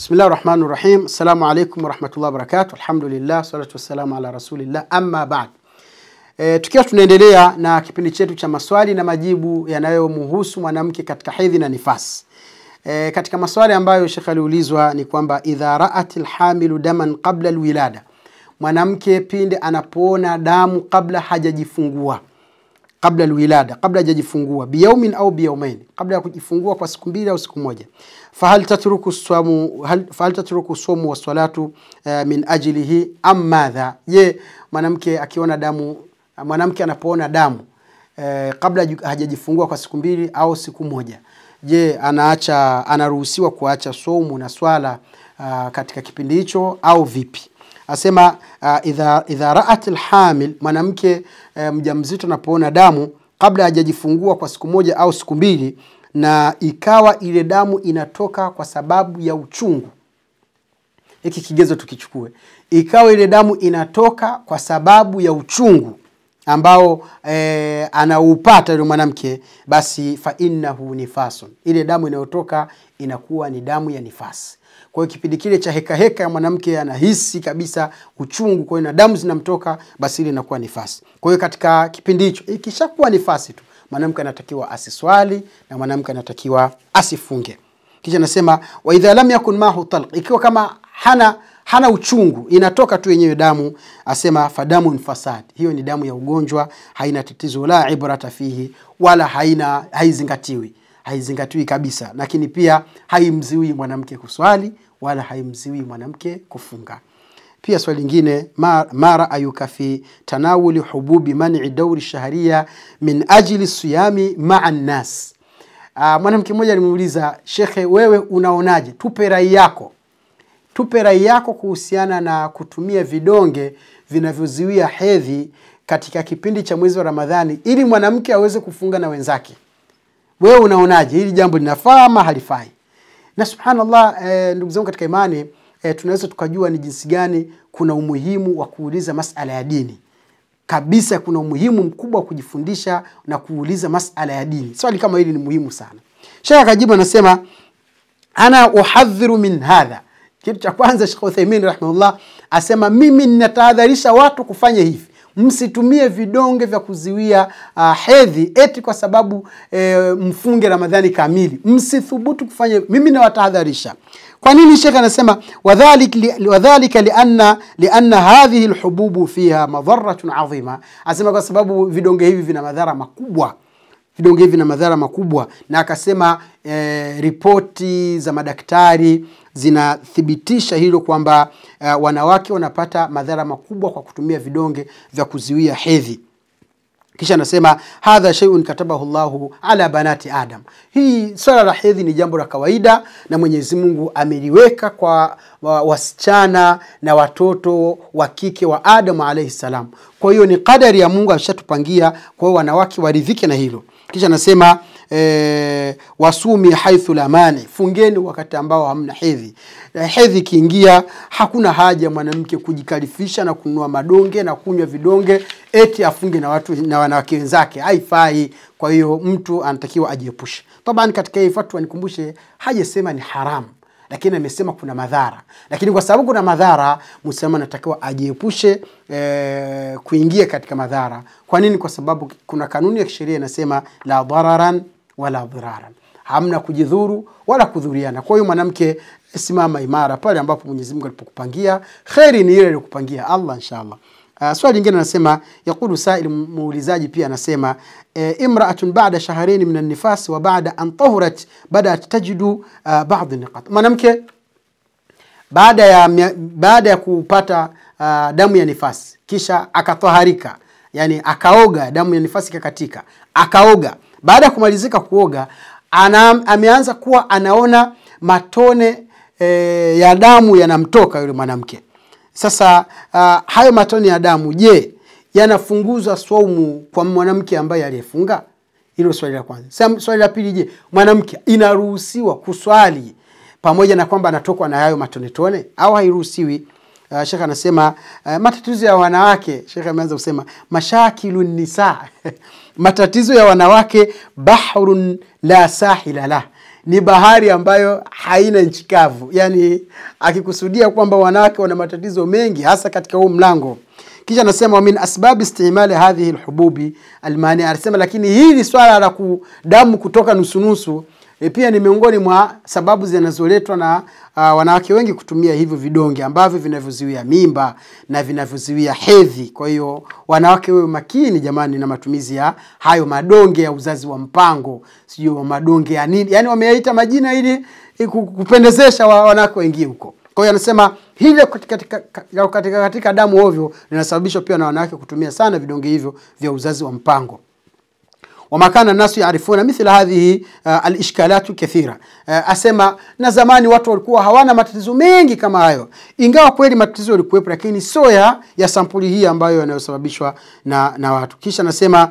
Bismillah rahmani rahim. Assalamu alaikum warahmatullahi wabarakatuh. Alhamdulillah, salatu wassalamu ala rasulillah, amma baad. E, tukiwa tunaendelea na kipindi chetu cha maswali na majibu yanayomhusu mwanamke katika hedhi na nifasi. E, katika maswali ambayo Sheikh aliulizwa ni kwamba idha raat alhamilu daman qabla alwilada, mwanamke pinde anapoona damu kabla hajajifungua kabla alwilada, kabla hajajifungua, biyaumin au biyaumain, kabla ya kujifungua kwa siku mbili au siku moja. Fahal tatruku somu wa salatu uh, eh, min ajlihi am madha? Je, mwanamke akiona damu, mwanamke anapoona damu eh, kabla hajajifungua kwa siku mbili au siku moja, je, anaacha anaruhusiwa kuacha somu na swala uh, katika kipindi hicho au vipi? asema uh, idha, raat lhamil, mwanamke uh, mjamzito anapoona damu kabla hajajifungua kwa siku moja au siku mbili, na ikawa ile damu inatoka kwa sababu ya uchungu hiki kigezo tukichukue, ikawa ile damu inatoka kwa sababu ya uchungu ambao e, anaupata yule mwanamke, basi fa innahu nifasun, ile damu inayotoka inakuwa ni damu ya nifasi. Kwa hiyo kipindi kile cha heka heka, mwanamke anahisi kabisa uchungu, kwa hiyo na damu zinamtoka, basi ile inakuwa nifasi. Kwa hiyo katika kipindi hicho ikishakuwa nifasi tu, mwanamke anatakiwa asiswali na mwanamke anatakiwa asifunge. Kisha nasema wa idha lam yakun mahu talq, ikiwa kama hana hana uchungu, inatoka tu yenyewe damu, asema fadamu fasad, hiyo ni damu ya ugonjwa, haina tatizo la ibrata fihi, wala haina haizingatiwi haizingatiwi kabisa, lakini pia haimziwi mwanamke kuswali wala haimziwi mwanamke kufunga. Pia swali lingine, ma ayukafi fi tanawuli hububi mani dauri shaharia min ajili siyami maa nnas? Ah, mwanamke mmoja alimuuliza shekhe, wewe unaonaje, tupe rai yako tupe rai yako kuhusiana na kutumia vidonge vinavyoziwia hedhi katika kipindi cha mwezi wa Ramadhani ili mwanamke aweze kufunga na wenzake wewe unaonaje hili jambo linafaa ama halifai na subhanallah e, ndugu zangu katika imani e, tunaweza tukajua ni jinsi gani kuna umuhimu wa kuuliza masala ya dini kabisa kuna umuhimu mkubwa wa kujifundisha na kuuliza masala ya dini swali kama hili ni muhimu sana shekh akajibu anasema ana uhadhiru min hadha kitu cha kwanza shekh uthaimin rahimahullah asema mimi ninatahadharisha watu kufanya hivi msitumie vidonge vya kuziwia uh, hedhi eti kwa sababu e, mfunge Ramadhani kamili. Msithubutu kufanya, mimi nawatahadharisha. Kwa nini shekh anasema wadhalika li, lianna lianna hadhihi alhububu fiha madharatun adhima, asema kwa sababu vidonge hivi vina madhara makubwa vidonge hivi na madhara makubwa, na akasema e, ripoti za madaktari zinathibitisha hilo kwamba e, wanawake wanapata madhara makubwa kwa kutumia vidonge vya kuziwia hedhi. Kisha anasema hadha shay'un katabahu Allahu ala banati Adam. Hii swala la hedhi ni jambo la kawaida na Mwenyezi Mungu ameliweka kwa wasichana na watoto wa kike wa Adamu alaihi salam. Kwa hiyo ni kadari ya Mungu ameshatupangia, kwa hiyo wanawake waridhike na hilo. Kisha anasema e, wasumi haithu lamani, fungeni wakati ambao hamna hedhi. Eh, hedhi ikiingia, hakuna haja mwanamke kujikalifisha na kununua madonge na kunywa vidonge eti afunge na watu na wanawake wenzake, haifai. Kwa hiyo mtu anatakiwa ajiepushe. Tabani, katika hii fatwa nikumbushe, hajasema ni haramu lakini amesema kuna madhara. Lakini kwa sababu kuna madhara, Musaima anatakiwa ajiepushe e, kuingia katika madhara. Kwa nini? Kwa sababu kuna kanuni ya kisheria inasema la dhararan wala dhiraran, hamna kujidhuru wala kudhuriana. Kwa hiyo mwanamke, simama imara pale ambapo Mwenyezi Mungu alipokupangia. Kheri ni ile aliyokupangia Allah, inshallah. Uh, swali lingine anasema yaqulu sail muulizaji pia anasema e, imraatun ba'da shahrayn min an-nifas wa ba'da an tahurat badat tajidu uh, ba'd an-niqat. Mwanamke baada ya baada ya kupata uh, damu ya nifasi kisha akatoharika, yani akaoga, damu ya nifasi ikakatika, akaoga. Baada ya kumalizika kuoga, ana, ameanza kuwa anaona matone eh, ya damu yanamtoka yule mwanamke sasa uh, hayo matone ya damu, je, yanafunguza swaumu kwa mwanamke ambaye aliyefunga? Hilo swali la kwanza. Sasa swali la pili, je, mwanamke inaruhusiwa kuswali pamoja na kwamba anatokwa na hayo matone tone au hairuhusiwi? Uh, Sheikh anasema uh, matatizo ya wanawake, Sheikh ameanza kusema mashakilun nisa matatizo ya wanawake bahrun la sahila lah ni bahari ambayo haina nchi kavu, yaani akikusudia kwamba wanawake wana matatizo mengi hasa katika huu mlango. Kisha anasema wa min asbabi istimali hadhihi lhububi almani anasema lakini hili swala la damu kutoka nusunusu E, pia ni miongoni mwa sababu zinazoletwa na uh, wanawake wengi kutumia hivyo vidonge ambavyo vinavyozuia mimba na vinavyozuia hedhi. Kwa hiyo wanawake wewe makini jamani na matumizi ya hayo madonge ya uzazi wa mpango, sio madonge ya nini, yaani wameyaita majina ili kupendezesha wanawake wengi huko. Kwa hiyo anasema hilo katika, katika, katika, katika damu ovyo linasababishwa pia na wanawake kutumia sana vidonge hivyo vya uzazi wa mpango wama kana nasu yarifuna mithla hadhihi uh, alishkalatu kathira uh, asema na zamani watu walikuwa hawana matatizo mengi kama hayo ingawa kweli matatizo yalikuwepo lakini soya ya, ya sampuli hii ambayo yanayosababishwa na, na watu kisha nasema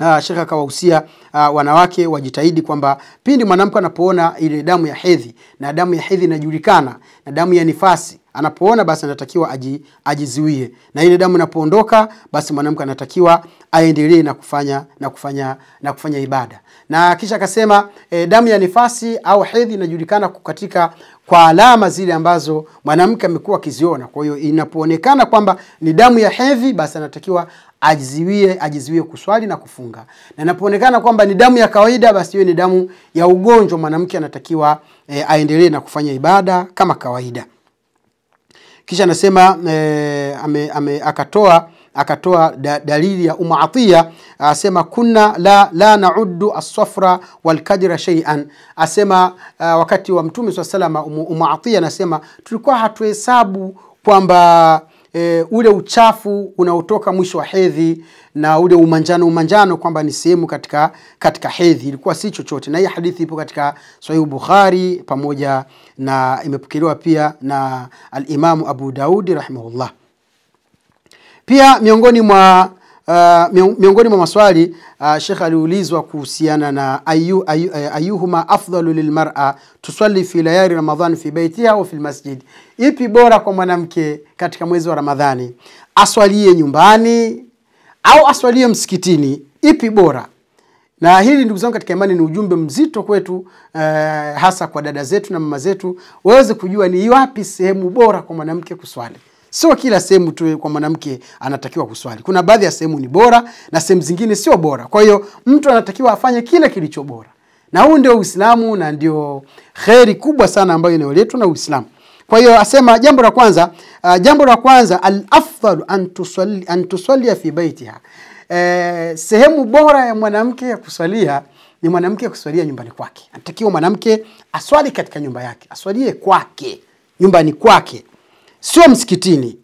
Uh, shekhe akawahusia uh, wanawake wajitahidi kwamba pindi mwanamke anapoona ile damu ya hedhi na damu ya hedhi inajulikana na damu ya nifasi Anapoona basi anatakiwa aji, ajizuie, na ile damu inapoondoka basi mwanamke anatakiwa aendelee na kufanya na kufanya na kufanya ibada. Na kisha akasema e, damu ya nifasi au hedhi inajulikana katika kwa alama zile ambazo mwanamke amekuwa akiziona. Kwa hiyo inapoonekana kwamba ni damu ya hedhi, basi anatakiwa ajiziwie ajiziwie kuswali na kufunga, na inapoonekana kwamba ni damu ya kawaida, basi hiyo ni damu ya ugonjwa, mwanamke anatakiwa e, aendelee na kufanya ibada kama kawaida. Kisha anasema e, ame, ame, akatoa akatoa da, dalili ya Umu Atiya asema kuna la, la nauddu assafra walkadra shay'an, asema uh, wakati wa Mtume swalla salama Umu, Umu Atiya anasema tulikuwa hatuhesabu kwamba e, ule uchafu unaotoka mwisho wa hedhi na ule umanjano umanjano kwamba ni sehemu katika katika hedhi ilikuwa si chochote na hii hadithi ipo katika sahihu bukhari pamoja na imepokelewa pia na alimamu abu daudi rahimahullah pia miongoni mwa Uh, miongoni mwa maswali uh, Sheikh aliulizwa kuhusiana na ayu, ayu, eh, ayuhuma afdalu lilmar'a tusalli fi layali ramadhan fi baitiha au fi masjid, ipi bora kwa mwanamke katika mwezi wa Ramadhani, aswalie nyumbani au aswalie msikitini, ipi bora? Na hili ndugu zangu katika imani ni ujumbe mzito kwetu eh, hasa kwa dada zetu na mama zetu waweze kujua ni wapi sehemu bora kwa mwanamke kuswali. Sio kila sehemu tu kwa mwanamke anatakiwa kuswali. Kuna baadhi ya sehemu ni bora na sehemu zingine sio bora. Kwa hiyo mtu anatakiwa afanye kile kilicho bora, na huu ndio Uislamu na ndio kheri kubwa sana ambayo inayoletwa na Uislamu. Kwa hiyo asema jambo la kwanza, uh, jambo la kwanza al-afdhalu an fi baitiha. Eh, sehemu bora ya mwanamke ya kuswalia ni mwanamke kuswalia nyumbani kwake. Anatakiwa mwanamke aswali katika nyumba yake, aswalie kwake, nyumbani kwake sio msikitini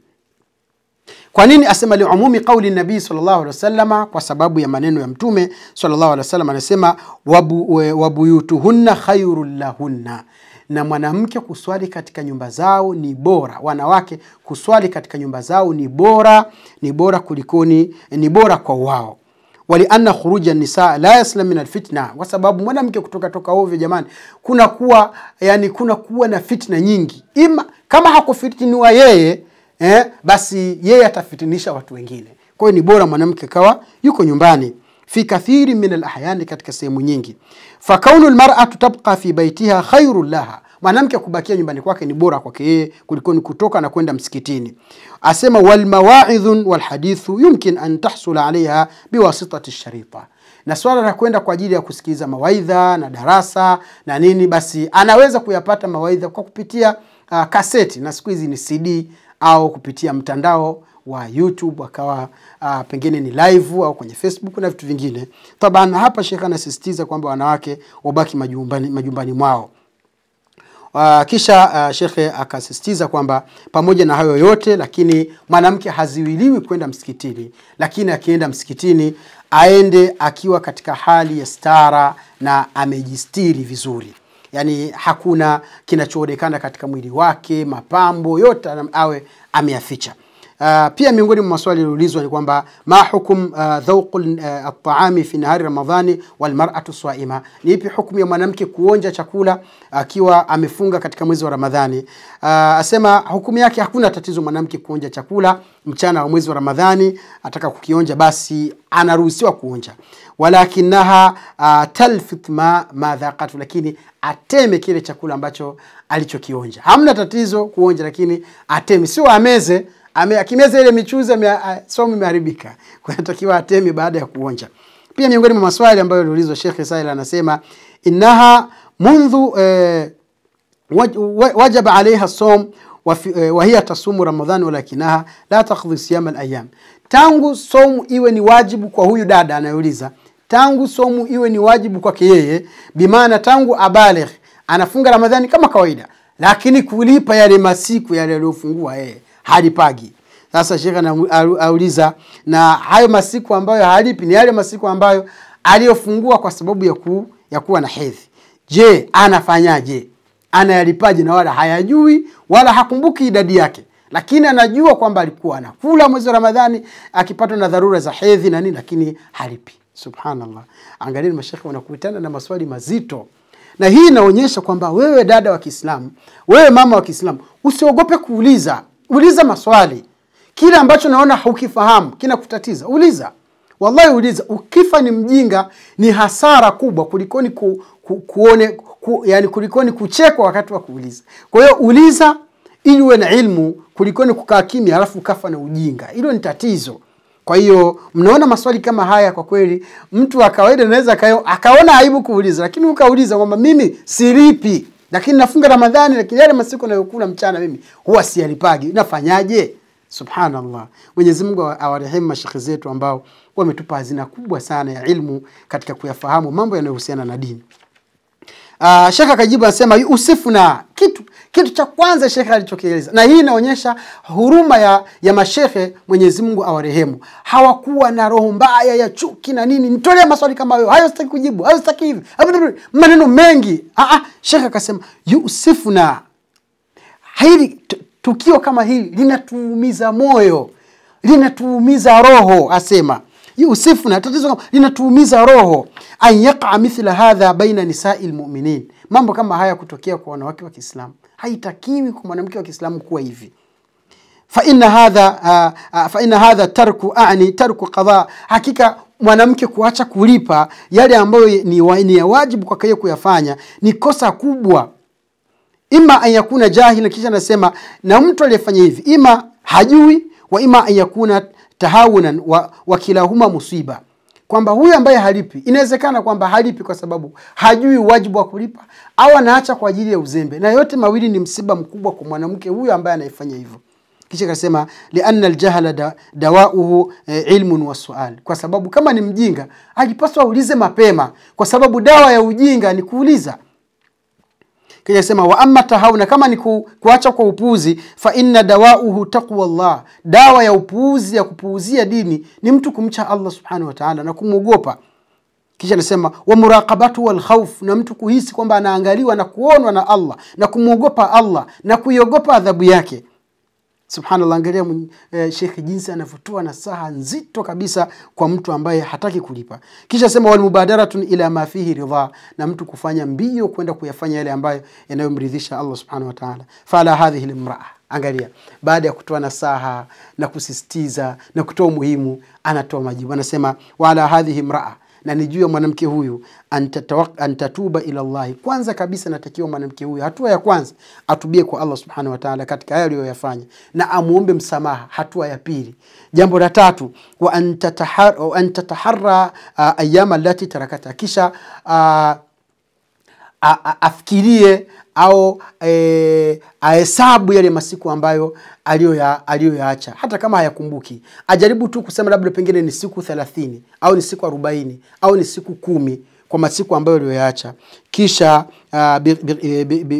kwa nini asema liumumi qauli nabii sallallahu alaihi wasallama kwa sababu ya maneno ya mtume sallallahu alaihi wasallam anasema wabuyutuhunna wabu khairun lahunna na mwanamke kuswali katika nyumba zao ni bora wanawake kuswali katika nyumba zao ni bora ni bora kulikoni ni bora kwa wao walianna khuruja nisa la yaslam min alfitna, kwa sababu mwanamke kutoka toka ovyo, jamani, kuna kuwa yani, kuna kuwa na fitna nyingi. Ima kama hakufitiniwa yeye eh, basi yeye atafitinisha watu wengine. Kwa hiyo ni bora mwanamke kawa yuko nyumbani fi kathiri min alahyani, katika sehemu nyingi. Fakaunu lmaratu tabqa fi baitiha khairu laha mwanamke kubakia nyumbani kwake ni bora kwake yeye kuliko ni kutoka na kwenda msikitini. Asema walmawaidhun walhadithu yumkin an tahsula alaiha biwasitati sharita, na swala la kwenda kwa ajili ya kusikiliza mawaidha na darasa na nini, basi anaweza kuyapata mawaidha kwa kupitia uh, kaseti na siku hizi ni CD au kupitia mtandao wa YouTube akawa uh, pengine ni live au kwenye Facebook na vitu vingine. Taban hapa Sheikh anasisitiza kwamba wanawake wabaki majumbani, majumbani mwao. Uh, kisha uh, shekhe akasisitiza kwamba pamoja na hayo yote lakini mwanamke haziwiliwi kwenda msikitini, lakini akienda msikitini aende akiwa katika hali ya stara na amejistiri vizuri yani hakuna kinachoonekana katika mwili wake, mapambo yote awe ameyaficha. Uh, pia miongoni mwa maswali yaliyoulizwa ni kwamba ma hukum uh, dhauqu uh, at-taami fi nahari ramadhani wal mar'atu swaima, ni ipi hukumu ya mwanamke kuonja chakula akiwa uh, amefunga katika mwezi wa Ramadhani? Uh, asema hukumu yake hakuna tatizo mwanamke kuonja chakula mchana wa mwezi wa Ramadhani, ataka kukionja basi anaruhusiwa kuonja, walakinaha uh, talfit ma madhaqatu, lakini ateme kile chakula ambacho alichokionja. Hamna tatizo kuonja, lakini ateme, sio ameze Ameakimeza ile michuzi, somo imeharibika, kunatakiwa atemi baada ya kuonja. Pia miongoni mwa maswali ambayo aliulizwa Sheikh Sail anasema innaha mundhu eh, wajaba alaiha som e, hiya tasumu Ramadhan walakinaha la takhdhi siyama alayam, tangu somu iwe ni wajibu kwa huyu dada anayeuliza, tangu somu iwe ni wajibu kwake yeye, bimaana tangu abaligh anafunga Ramadhani kama kawaida, lakini kulipa yale masiku yale aliyofungua yeye halipagi. Sasa shekha anauliza na hayo masiku ambayo halipi ni yale masiku ambayo aliyofungua kwa sababu ya, ku, ya kuwa na hedhi. Je, anafanyaje? Anayalipaje? na wala hayajui wala hakumbuki idadi yake lakini anajua kwamba alikuwa anakula mwezi wa Ramadhani akipatwa na dharura za hedhi na nini, lakini halipi. Subhanallah, angalieni mashekhe wanakutana na maswali mazito, na hii inaonyesha kwamba wewe dada wa Kiislamu, wewe mama wa Kiislamu, usiogope kuuliza uliza maswali. Kile ambacho naona hukifahamu kinakutatiza, uliza. Wallahi uliza. Ukifa ni mjinga ni hasara kubwa kulikoni ku, ku, kuone ku, yani kulikoni kuchekwa wakati wa kuuliza. Kwa hiyo uliza ili uwe na ilmu kulikoni kukaa kimya halafu ukafa na ujinga. Hilo ni tatizo. Kwa hiyo mnaona maswali kama haya, kwa kweli mtu wa kawaida anaweza akaona aibu kuuliza, lakini ukauliza kwamba mimi silipi lakini nafunga Ramadhani, lakini yale masiku nayokula mchana mimi huwa siyalipagi. Nafanyaje? Subhanallah, Mwenyezi Mungu awarehemu mashekhe zetu ambao wametupa hazina kubwa sana ya ilmu katika kuyafahamu mambo yanayohusiana na dini. Uh, ah, shaka kajibu anasema yusifuna kitu kitu cha kwanza shekhe alichokieleza, na hii inaonyesha huruma ya, ya mashekhe, Mwenyezi Mungu awarehemu, hawakuwa na roho mbaya ya chuki na nini. Nitolee maswali kama hayo, hayo sitaki kujibu, hayo sitaki hivi, maneno mengi. Aa, ah, ah. shekhe akasema yusifuna, hili tukio kama hili linatuumiza moyo, linatuumiza roho, asema yusifuna tatizo linatuumiza roho, an mithla hadha baina nisai lmuminin, mambo kama haya kutokea kwa wanawake wa Kiislamu haitakiwi kwa mwanamke wa Kiislamu kuwa hivi faina hadha, uh, uh, inna hadha tarku ani tarku qadha, hakika mwanamke kuacha kulipa yale ambayo ni, wa, ni ya wajibu kwa kaya kuyafanya ni kosa kubwa. Ima an yakuna kisha anasema na mtu aliyefanya hivi, ima hajui wa ima anyakuna tahawunan wa, wa kilahuma musiba kwamba huyu ambaye halipi, inawezekana kwamba halipi kwa sababu hajui wajibu wa kulipa au anaacha kwa ajili ya uzembe, na yote mawili ni msiba mkubwa kwa mwanamke huyu ambaye anaifanya hivyo. Kisha akasema lianna aljahala da, dawauhu e, ilmun wa sual, kwa sababu kama ni mjinga alipaswa aulize mapema, kwa sababu dawa ya ujinga ni kuuliza kisha sema wa amma tahauna, kama ni ku, kuacha kwa upuuzi, fa inna dawauhu taqwa llah dawa ya upuuzi ya kupuuzia dini ni mtu kumcha Allah subhanahu wa ta'ala na kumwogopa. Kisha anasema wa muraqabatu wal khawf, na mtu kuhisi kwamba anaangaliwa na kuonwa na Allah na kumwogopa Allah na kuiogopa adhabu yake. Subhanallah, angalia mm, e, eh, shekhi jinsi anavyotoa nasaha nzito kabisa kwa mtu ambaye hataki kulipa. Kisha sema walmubadaratun ila ma fihi ridha, na mtu kufanya mbio kwenda kuyafanya yale ambayo yanayomridhisha Allah subhanahu wa ta'ala. Fala hadhihi limraa, angalia, baada ya kutoa nasaha na kusisitiza na kutoa umuhimu, anatoa majibu, anasema wala hadhihi mraa na ni juu ya mwanamke huyu antatuba ila Allahi. Kwanza kabisa natakiwa mwanamke huyu, hatua ya kwanza atubie kwa Allah subhanahu wataala katika haya aliyoyafanya, na amwombe msamaha. Hatua ya pili, jambo la tatu, wa antataharra uh, ayama allati tarakata, kisha uh, afikirie au e, ahesabu yale masiku ambayo aliyoyaacha hata kama hayakumbuki, ajaribu tu kusema labda pengine ni siku thelathini au ni siku arobaini au ni siku kumi kwa masiku ambayo aliyoyaacha, kisha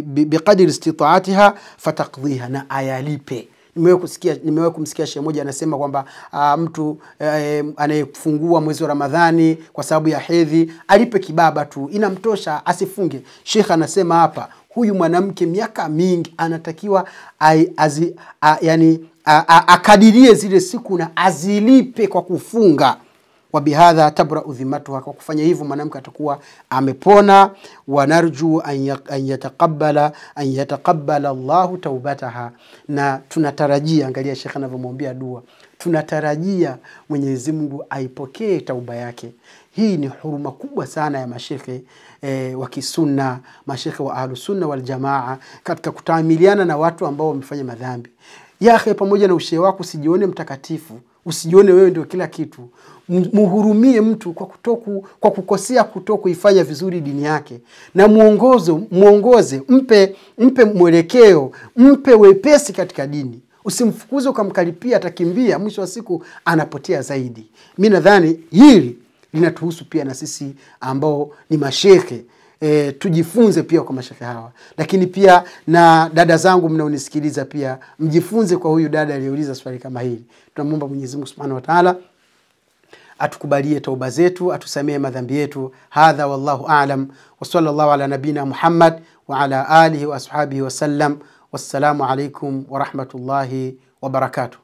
biqadiri e, istitaatiha fatakdhiha, na ayalipe nimewahi kusikia nimewahi kumsikia shehe moja anasema kwamba uh, mtu eh, anayefungua mwezi wa Ramadhani kwa sababu ya hedhi alipe kibaba tu, inamtosha asifunge. Sheikh anasema hapa, huyu mwanamke miaka mingi anatakiwa ay, azi, a, yani, a, a, akadirie zile siku na azilipe kwa kufunga wa bihadha tabrau dhimmatuha, kwa kufanya hivyo mwanamke atakuwa amepona. Wanarju an yataqabbala an Allahu taubataha, na tunatarajia, angalia shekhe anavyomwambia dua, tunatarajia Mwenyezi Mungu aipokee tauba yake. Hii ni huruma kubwa sana ya mashekhe e, eh, wa kisunna, mashekhe wa ahlusunna waljamaa katika kutamiliana na watu ambao wamefanya madhambi. Ya pamoja na ushehe wako usijione mtakatifu Usijione wewe ndio kila kitu. muhurumie mtu kwa kutoku, kwa kukosea kuto kuifanya vizuri dini yake, na mwongozo mwongoze, mpe mpe mwelekeo, mpe wepesi katika dini. Usimfukuze ukamkaripia, atakimbia. Mwisho wa siku anapotea zaidi. Mi nadhani hili linatuhusu pia na sisi ambao ni mashehe e, tujifunze pia kwa mashehe hawa, lakini pia na dada zangu mnaonisikiliza, pia mjifunze kwa huyu dada aliyeuliza swali kama hili. Tunamwomba Mwenyezi Mungu Subhanahu wa Ta'ala atukubalie tauba zetu, atusamee madhambi yetu. Hadha wallahu a'lam, wa sallallahu ala nabina Muhammad wa ala alihi wa ashabihi wasallam. Wassalamu alaikum wa rahmatullahi wa barakatuh.